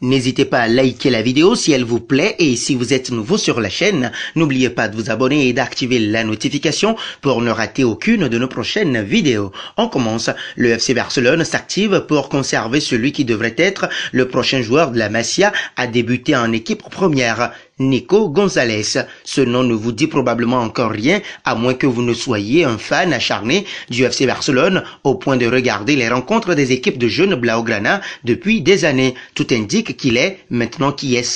N'hésitez pas à liker la vidéo si elle vous plaît et si vous êtes nouveau sur la chaîne, n'oubliez pas de vous abonner et d'activer la notification pour ne rater aucune de nos prochaines vidéos. On commence, le FC Barcelone s'active pour conserver celui qui devrait être le prochain joueur de la Masia à débuter en équipe première. Nico Gonzalez. Ce nom ne vous dit probablement encore rien, à moins que vous ne soyez un fan acharné du FC Barcelone au point de regarder les rencontres des équipes de jeunes Blaugrana depuis des années. Tout indique qu'il est, maintenant qui est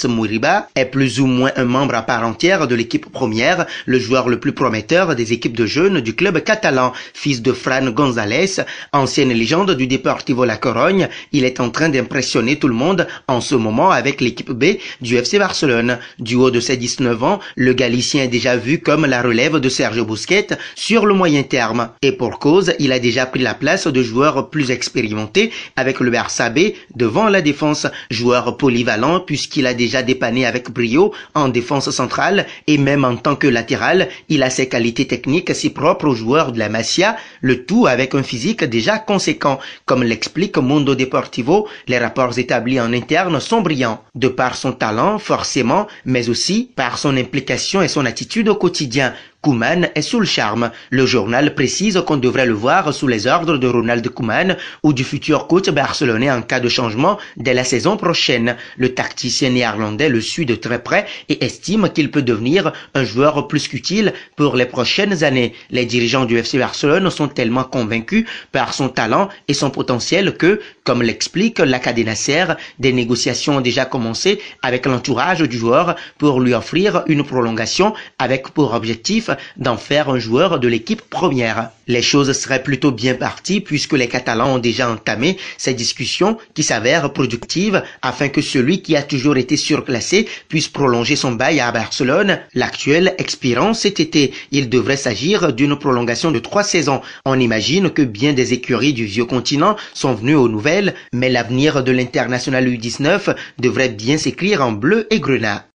est plus ou moins un membre à part entière de l'équipe première, le joueur le plus prometteur des équipes de jeunes du club catalan. Fils de Fran Gonzalez, ancienne légende du Deportivo La Corogne, il est en train d'impressionner tout le monde en ce moment avec l'équipe B du FC Barcelone. Du haut de ses 19 ans, le Galicien est déjà vu comme la relève de Serge Bousquet sur le moyen terme. Et pour cause, il a déjà pris la place de joueurs plus expérimentés avec le Barça B devant la défense, joueur polyvalent puisqu'il a déjà dépanné avec brio en défense centrale et même en tant que latéral, il a ses qualités techniques si propres aux joueurs de la Masia, le tout avec un physique déjà conséquent. Comme l'explique Mundo Deportivo, les rapports établis en interne sont brillants. De par son talent, forcément, mais aussi par son implication et son attitude au quotidien Kuman est sous le charme. Le journal précise qu'on devrait le voir sous les ordres de Ronald kuman ou du futur coach barcelonais en cas de changement dès la saison prochaine. Le tacticien néerlandais le suit de très près et estime qu'il peut devenir un joueur plus qu'utile pour les prochaines années. Les dirigeants du FC Barcelone sont tellement convaincus par son talent et son potentiel que, comme l'explique la serre, des négociations ont déjà commencé avec l'entourage du joueur pour lui offrir une prolongation avec pour objectif d'en faire un joueur de l'équipe première. Les choses seraient plutôt bien parties puisque les Catalans ont déjà entamé ces discussions qui s'avèrent productives afin que celui qui a toujours été surclassé puisse prolonger son bail à Barcelone, l'actuel expirant cet été. Il devrait s'agir d'une prolongation de trois saisons. On imagine que bien des écuries du vieux continent sont venues aux nouvelles, mais l'avenir de l'international U19 devrait bien s'écrire en bleu et grenat.